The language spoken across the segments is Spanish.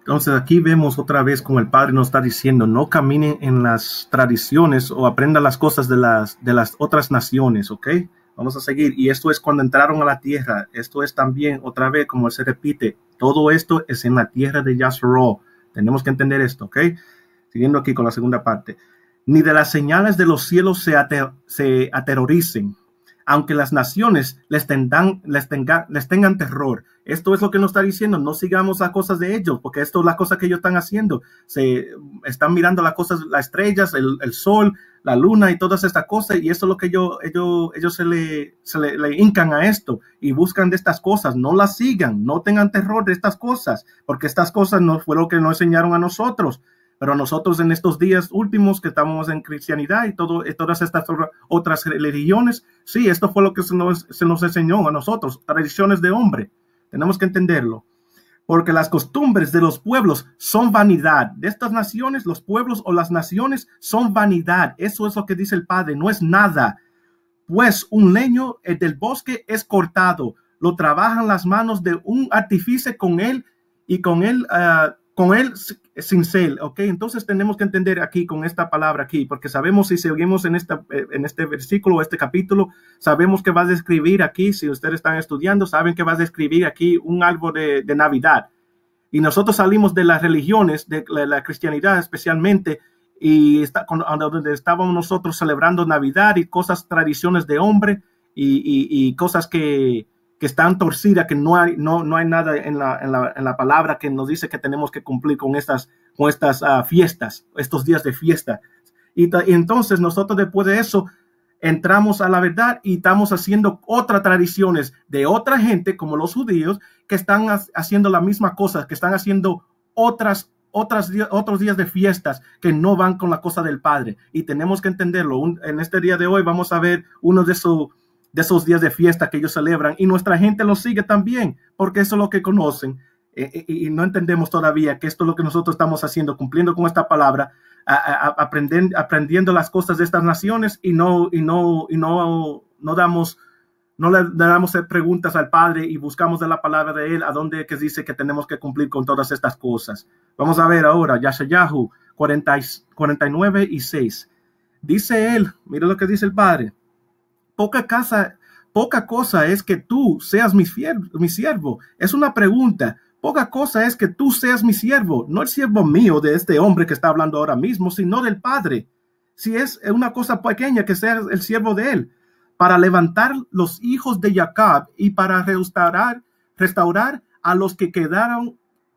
Entonces aquí vemos otra vez como el Padre nos está diciendo, no caminen en las tradiciones o aprendan las cosas de las, de las otras naciones, ¿ok? Vamos a seguir. Y esto es cuando entraron a la tierra. Esto es también, otra vez, como se repite, todo esto es en la tierra de Yasro. Tenemos que entender esto, ¿ok? Siguiendo aquí con la segunda parte. Ni de las señales de los cielos se, se aterroricen aunque las naciones les, les, les tengan terror. Esto es lo que nos está diciendo, no sigamos a cosas de ellos, porque esto es la cosa que ellos están haciendo. Se están mirando las cosas, las estrellas, el, sol, la luna y todas estas cosas, y eso es lo que ellos, ellos, ellos se, le, le, le, hincan a esto y buscan de estas cosas. No las sigan, no tengan terror de estas cosas, porque estas cosas no fue lo que nos enseñaron a nosotros. Pero nosotros en estos días últimos que estamos en cristianidad y todas estas otras religiones, sí, esto fue lo que se nos, enseñó a nosotros, tradiciones de hombre. Tenemos que entenderlo. Porque las costumbres de los pueblos son vanidad. De estas naciones, los pueblos o las naciones son vanidad. Eso es lo que dice el Padre, no es nada. Pues un leño del bosque es cortado, lo trabajan las manos de un artífice con él y con él ah, con él sin cel, ¿ok? Entonces tenemos que entender aquí con esta palabra aquí, porque sabemos si seguimos en, esta, eh, en este versículo, o este capítulo, sabemos que vas a describir aquí, si ustedes están estudiando, saben que vas a describir aquí un árbol de, Navidad. Y nosotros salimos de las religiones, de la, cristianidad especialmente, y está, donde estábamos nosotros celebrando Navidad y cosas, tradiciones de hombre y, y cosas que, que están torcidas, torcida que no hay, no, no hay nada en la, palabra que nos dice que tenemos que cumplir con estas, estas ah, fiestas, estos días de fiesta. Y, entonces nosotros después de eso entramos a la verdad y estamos haciendo otras tradiciones de otra gente, como los judíos, que están haciendo la misma cosa, que están haciendo otras otras, otros días de fiestas que no van con la cosa del Padre. Y tenemos que entenderlo. en este día de hoy vamos a ver uno de sus de esos días de fiesta que ellos celebran y nuestra gente los sigue también, porque eso es lo que conocen eh, eh, y, no entendemos todavía que esto es lo que nosotros estamos haciendo, cumpliendo con esta palabra, aprendiendo las cosas de estas naciones y no, y no, y no, no damos... No le, damos preguntas al Padre y buscamos de la palabra de Él a dónde que dice que tenemos que cumplir con todas estas cosas. Vamos a ver ahora, Yashayahu 49 y 6. Dice Él, mira lo que dice el Padre, poca casa, poca cosa es que tú seas mi, mi siervo. Es una pregunta. Poca cosa es que tú seas mi siervo, no el siervo mío de este hombre que está hablando ahora mismo, sino del Padre. Si es una cosa pequeña que seas el siervo de él, para levantar los hijos de Jacob y para restaurar, restaurar a los que quedaron,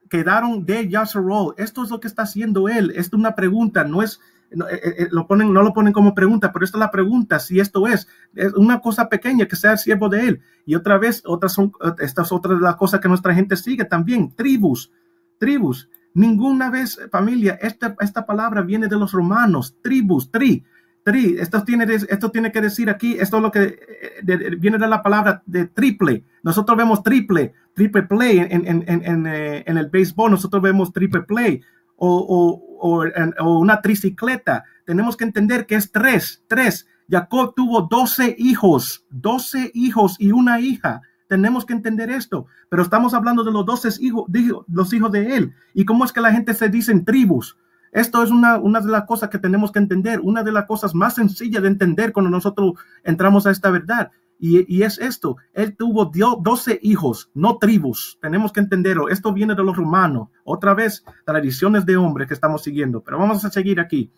quedaron de Yasserol, Esto es lo que está haciendo él. es una pregunta, no es no, eh, eh, lo ponen, no lo ponen como pregunta, pero esta es la pregunta, si esto es, una cosa pequeña, que sea el siervo de él. Y otra vez, otras son, estas otras las cosas que nuestra gente sigue también, tribus, tribus. Ninguna vez, familia, esta, esta palabra viene de los romanos, tribus, tri, tri. Esto tiene, esto tiene que decir aquí, esto es lo que eh, viene de la palabra de triple. Nosotros vemos triple, triple play en, en, en, el béisbol, nosotros vemos triple play. o, o, una tricicleta. Tenemos que entender que es tres, tres. Jacob tuvo doce hijos, doce hijos y una hija. Tenemos que entender esto, pero estamos hablando de los doce hijos, de, los hijos de él. ¿Y cómo es que la gente se en tribus? Esto es una, una de las cosas que tenemos que entender, una de las cosas más sencillas de entender cuando nosotros entramos a esta verdad. Y, es esto, él tuvo 12 hijos, no tribus. Tenemos que entenderlo. Esto viene de los romanos. Otra vez, tradiciones de hombres que estamos siguiendo. Pero vamos a seguir aquí.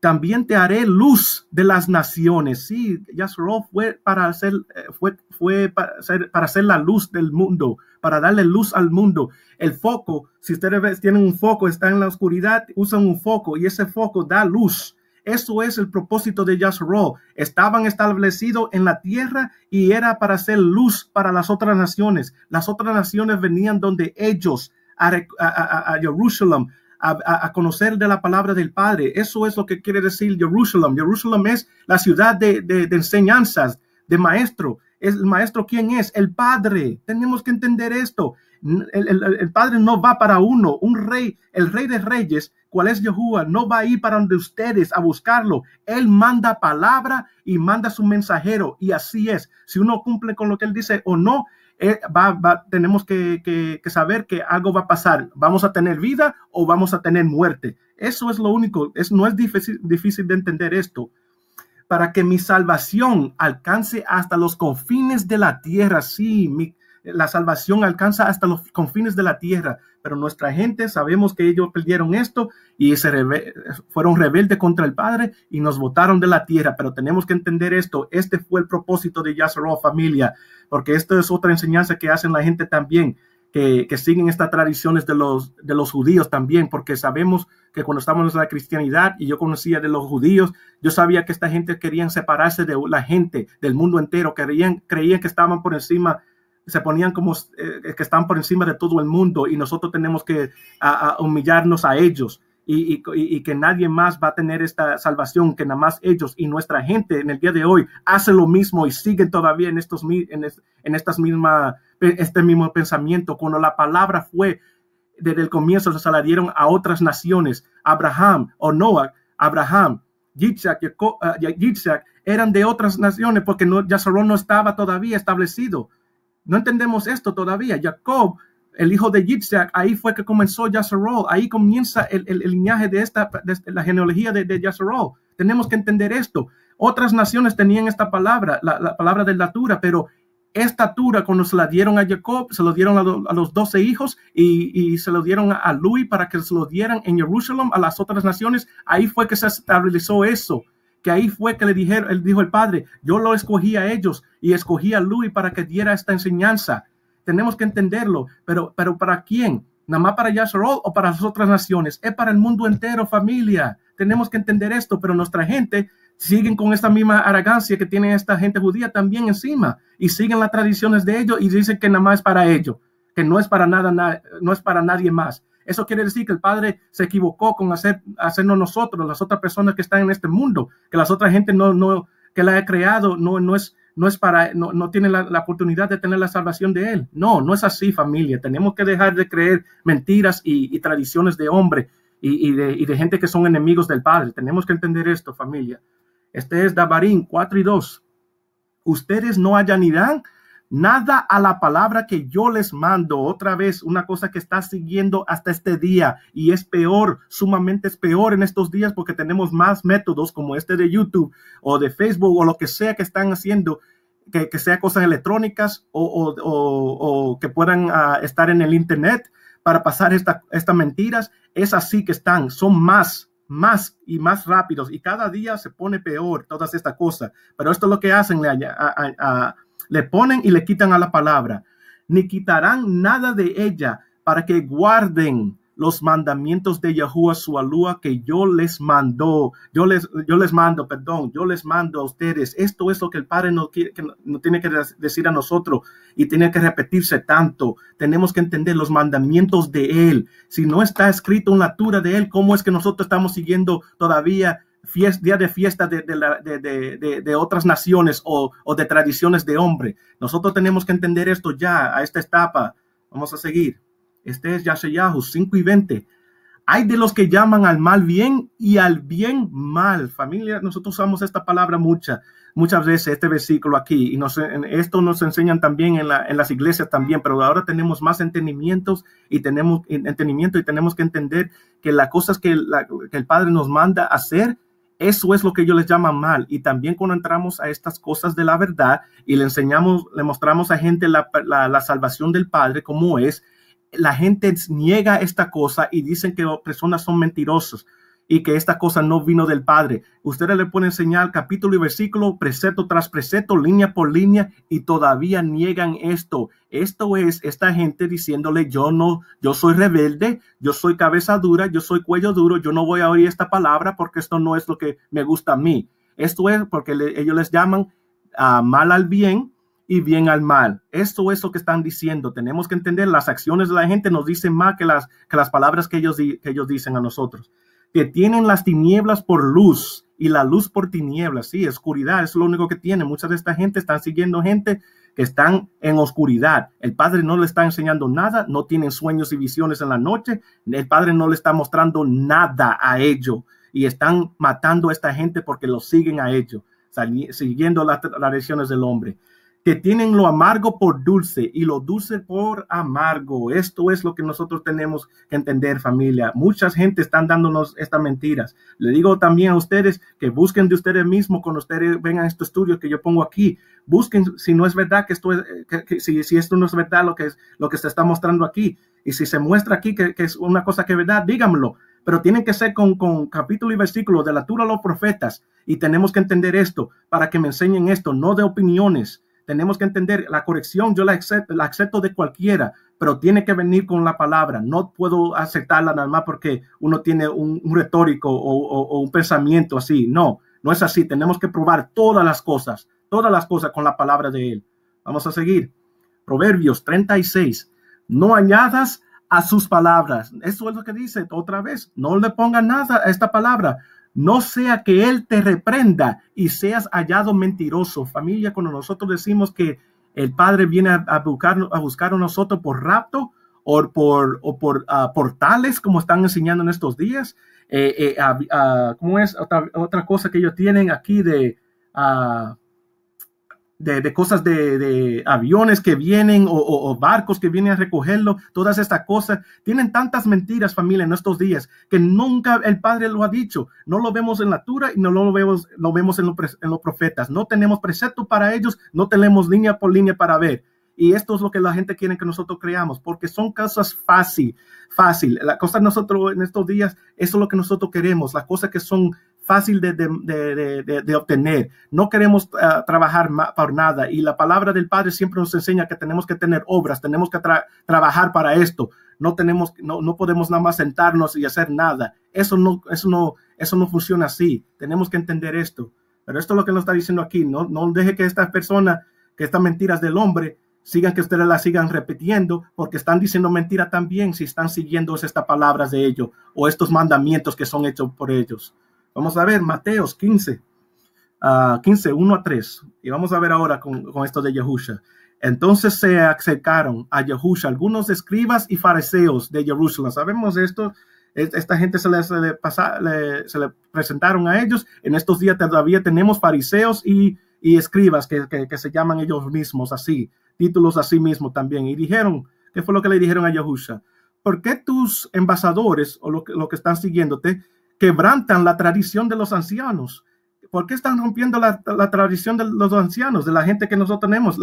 También te haré luz de las naciones. Sí, ya fue para hacer, eh, fue, fue para, ser, para hacer la luz del mundo, para darle luz al mundo. El foco, si ustedes tienen un foco, está en la oscuridad, usan un foco y ese foco da luz eso es el propósito de Yasro. Estaban establecidos en la tierra y era para ser luz para las otras naciones. Las otras naciones venían donde ellos, a, a Jerusalén, a, conocer de la palabra del Padre. Eso es lo que quiere decir Jerusalén. Jerusalén es la ciudad de, de enseñanzas, de maestro. ¿El maestro quién es? El Padre. Tenemos que entender esto. El, Padre no va para uno, un rey, el rey de reyes, cuál es jehová no va a ir para donde ustedes a buscarlo. Él manda palabra y manda su mensajero y así es. Si uno cumple con lo que él dice o no, eh, va, tenemos que, saber que algo va a pasar. Vamos a tener vida o vamos a tener muerte. Eso es lo único. Es, no es difícil de entender esto para que mi salvación alcance hasta los confines de la tierra. Sí, la salvación alcanza hasta los confines de la tierra, pero nuestra gente sabemos que ellos perdieron esto y fueron rebeldes contra el Padre y nos botaron de la tierra, pero tenemos que entender esto, este fue el propósito de Yasro familia, porque esto es otra enseñanza que hacen la gente también que, siguen estas tradiciones de los, de los judíos también, porque sabemos que cuando estábamos en la cristianidad y yo conocía de los judíos, yo sabía que esta gente querían separarse de la gente, del mundo entero, querían, creían que estaban por encima se ponían como eh, que están por encima de todo el mundo y nosotros tenemos que humillarnos a ellos y, que nadie más va a tener esta salvación que nada más ellos y nuestra gente en el día de hoy hace lo mismo y siguen todavía en estos en, estas este mismo pensamiento cuando la palabra fue desde el comienzo se la dieron a otras naciones Abraham o Noah Abraham Yitzhak, ah, Yitzhak eran de otras naciones porque no, solo no estaba todavía establecido no entendemos esto todavía Jacob el hijo de Yitzhak, ahí fue que comenzó Yasserol, ahí comienza el, el, linaje de esta, la genealogía de, de Yasserol. Tenemos que entender esto. Otras naciones tenían esta palabra, la, palabra de latura, pero esta tura cuando se la dieron a Jacob, se lo dieron a, los doce hijos y, se lo dieron a, a Luis para que se lo dieran en Jerusalén a las otras naciones. Ahí fue que se estabilizó eso, que ahí fue que le dijeron, él dijo el padre, yo lo escogí a ellos y escogí a Luis para que diera esta enseñanza tenemos que entenderlo, pero, pero ¿para quién? ¿Nada más para Yasharol o para las otras naciones? Es para el mundo entero, familia. Tenemos que entender esto, pero nuestra gente sigue con esta misma arrogancia que tiene esta gente judía también encima y siguen las tradiciones de ellos y dicen que nada más es para ellos, que no es para nada, no es para nadie más. Eso quiere decir que el Padre se equivocó con hacer, hacernos nosotros, las otras personas que están en este mundo, que las otras gente no, no, que la ha creado, no, no es, no es para, no, no tiene la, oportunidad de tener la salvación de él. No, no es así, familia. Tenemos que dejar de creer mentiras y, tradiciones de hombre y, de, gente que son enemigos del Padre. Tenemos que entender esto, familia. Este es Dabarín 4 y 2. Ustedes no hallan irán nada a la palabra que yo les mando. Otra vez, una cosa que está siguiendo hasta este día y es peor, sumamente es peor en estos días porque tenemos más métodos como este de YouTube o de Facebook o lo que sea que están haciendo. Que, que sea cosas electrónicas o, que puedan ah, estar en el internet para pasar estas mentiras. Es así que están, son más, más y más rápidos y cada día se pone peor todas estas cosas. Pero esto es lo que hacen a le ponen y le quitan a la palabra, ni quitarán nada de ella para que guarden los mandamientos de Yahuwah su alúa que yo les mando, yo les, yo les mando, perdón, yo les mando a ustedes. Esto es lo que el Padre no, no tiene que decir a nosotros y tiene que repetirse tanto. Tenemos que entender los mandamientos de Él. Si no está escrito en la de Él, ¿cómo es que nosotros estamos siguiendo todavía día de fiesta de, de, de, de otras naciones o, o, de tradiciones de hombre. Nosotros tenemos que entender esto ya, a esta etapa. Vamos a seguir. Este es Yashayahu 5 y 20. Hay de los que llaman al mal bien y al bien mal. Familia, nosotros usamos esta palabra mucha, muchas veces, este versículo aquí. Y esto nos enseñan también en, la, en, las iglesias también, pero ahora tenemos más entendimientos y tenemos entendimiento y tenemos que entender que las cosas que, que el Padre nos manda hacer eso es lo que ellos les llaman mal. Y también cuando entramos a estas cosas de la verdad y le enseñamos, le mostramos a gente la, la, la salvación del Padre cómo es, la gente niega esta cosa y dicen que personas son mentirosas y que esta cosa no vino del Padre. Ustedes le ponen señal capítulo y versículo, precepto tras precepto, línea por línea, y todavía niegan esto. Esto es esta gente diciéndole, yo no, yo soy rebelde, yo soy cabeza dura, yo soy cuello duro, yo no voy a oír esta palabra porque esto no es lo que me gusta a mí. Esto es porque ellos les llaman ah, mal al bien, y bien al mal. Esto es lo que están diciendo. Tenemos que entender las acciones de la gente nos dicen más que las, que las palabras que ellos, que ellos dicen a nosotros que tienen las tinieblas por luz y la luz por tinieblas. Sí, oscuridad es lo único que tiene. Muchas de esta gente están siguiendo gente que están en oscuridad. El Padre no le está enseñando nada, no tienen sueños y visiones en la noche. El Padre no le está mostrando nada a ello y están matando a esta gente porque lo siguen a ellos, siguiendo las tradiciones del hombre que tienen lo amargo por dulce y lo dulce por amargo. Esto es lo que nosotros tenemos que entender, familia. muchas gente están dándonos estas mentiras. Le digo también a ustedes que busquen de ustedes mismos cuando ustedes vengan a estos estudios que yo pongo aquí. Busquen si no es verdad que esto es, si, esto no es verdad lo que, es, lo que se está mostrando aquí. Y si se muestra aquí que, es una cosa que es verdad, díganmelo pero tienen que ser con, con, capítulo y versículo de la Tura de los profetas. Y tenemos que entender esto para que me enseñen esto, no de opiniones, tenemos que entender, la corrección yo la acepto, la acepto de cualquiera, pero tiene que venir con la palabra. No puedo aceptarla nada más porque uno tiene un, retórico o, un pensamiento así. No, no es así. Tenemos que probar todas las cosas, todas las cosas con la palabra de Él. Vamos a seguir. Proverbios 36. No añadas a sus palabras. Eso es lo que dice otra vez. No le ponga nada a esta palabra, no sea que Él te reprenda y seas hallado mentiroso. Familia, cuando nosotros decimos que el Padre viene a, buscar, a buscar a nosotros por rapto o por, o por ah, portales, como están enseñando en estos días, eh, eh, ¿cómo es otra, cosa que ellos tienen aquí de... Ah, de, cosas de, aviones que vienen o, barcos que vienen a recogerlo, todas estas cosas. Tienen tantas mentiras, familia, en estos días que nunca el Padre lo ha dicho. No lo vemos en la tura y no lo vemos, lo vemos en, los profetas. No tenemos precepto para ellos, no tenemos línea por línea para ver. Y esto es lo que la gente quiere que nosotros creamos, porque son cosas fácil, fácil. La cosa nosotros en estos días, eso es lo que nosotros queremos, las cosas que son fácil de, obtener. No queremos ah, trabajar por nada y la palabra del Padre siempre nos enseña que tenemos que tener obras, tenemos que trabajar para esto. No tenemos, no, no podemos nada más sentarnos y hacer nada. Eso no, eso no, eso no funciona así. Tenemos que entender esto. Pero esto es lo que nos está diciendo aquí. No, no deje que estas personas, que estas mentiras del hombre, sigan que ustedes las sigan repitiendo, porque están diciendo mentira también si están siguiendo estas palabras de ellos o estos mandamientos que son hechos por ellos. Vamos a ver Mateos 15, ah, a 15, 1 a 3. Y vamos a ver ahora con, esto de Yahusha. Entonces se acercaron a Yahusha algunos escribas y fariseos de Jerusalén. Sabemos esto, esta gente se le, presentaron a ellos. En estos días todavía tenemos fariseos y, escribas que, se llaman ellos mismos así, títulos así mismo también. Y dijeron, ¿qué fue lo que le dijeron a Yahusha? ¿Por qué tus envasadores o lo que están siguiéndote quebrantan la tradición de los ancianos. ¿Por qué están rompiendo la, tradición de los ancianos, de la gente que nosotros tenemos?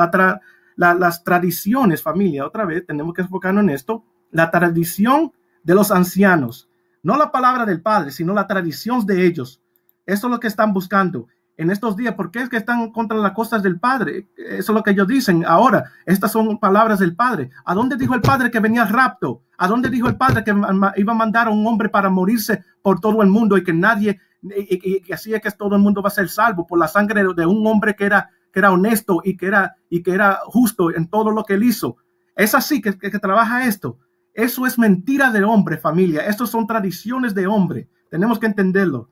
las tradiciones, familia, otra vez, tenemos que enfocarnos en esto. La tradición de los ancianos, no la palabra del Padre, sino la tradición de ellos. Eso es lo que están buscando en estos días, ¿por qué es que están contra las costas del Padre? Eso es lo que ellos dicen ahora. Estas son palabras del Padre. ¿A dónde dijo el Padre que venía el rapto? ¿A dónde dijo el Padre que iba a mandar a un hombre para morirse por todo el mundo y que nadie, y, que así es que todo el mundo va a ser salvo por la sangre de un hombre que era, que era honesto y que era, y que era justo en todo lo que él hizo? Es así que, que, que trabaja esto. Eso es mentira de hombre, familia. Estos son tradiciones de hombre. Tenemos que entenderlo.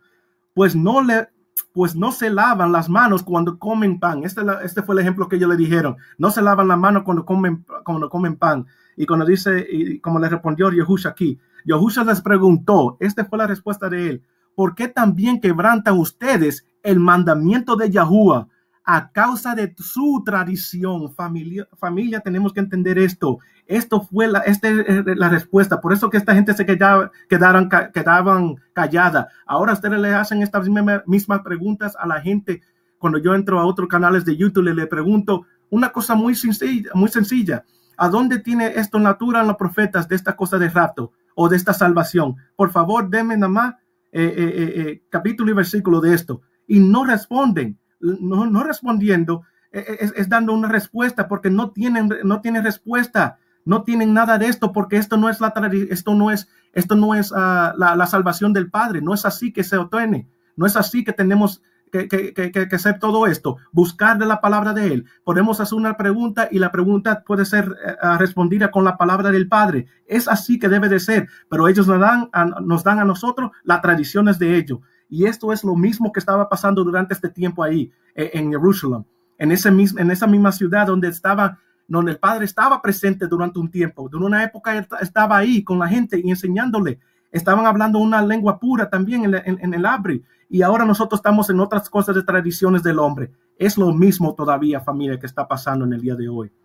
Pues no le pues no se lavan las manos cuando comen pan. Este, este, fue el ejemplo que ellos le dijeron. No se lavan las manos cuando comen, cuando comen pan. Y cuando dice, y como le respondió Yehusha aquí, Yehusha les preguntó, esta fue la respuesta de él, ¿por qué también quebrantan ustedes el mandamiento de Yahúa? a causa de su tradición familia, tenemos que entender esto esto fue la, este la respuesta por eso que esta gente se quedaba, quedaron, quedaban callada ahora ustedes le hacen estas mismas preguntas a la gente cuando yo entro a otros canales de YouTube le, pregunto una cosa muy sencilla muy sencilla ¿A dónde tiene esto natura en los profetas de esta cosa de rato o de esta salvación? Por favor, denme nada más eh, eh, eh, capítulo y versículo de esto. Y no responden no, respondiendo, eh, eh, es, dando una respuesta porque no tienen, no tienen respuesta, no tienen nada de esto porque esto no es la esto no es, esto no es ah, la, salvación del Padre, no es así que se obtiene, no es así que tenemos que, hacer todo esto, buscar de la palabra de Él. Podemos hacer una pregunta y la pregunta puede ser eh, respondida con la palabra del Padre. Es así que debe de ser, pero ellos dan nos dan a nosotros las tradiciones de ellos. Y esto es lo mismo que estaba pasando durante este tiempo ahí, e, en Jerusalén, en, esa misma ciudad donde estaba donde el padre estaba presente durante un tiempo, durante una época estaba ahí con la gente y enseñándole. Estaban hablando una lengua pura también en, el abre y ahora nosotros estamos en otras cosas de tradiciones del hombre. Es lo mismo todavía, familia, que está pasando en el día de hoy.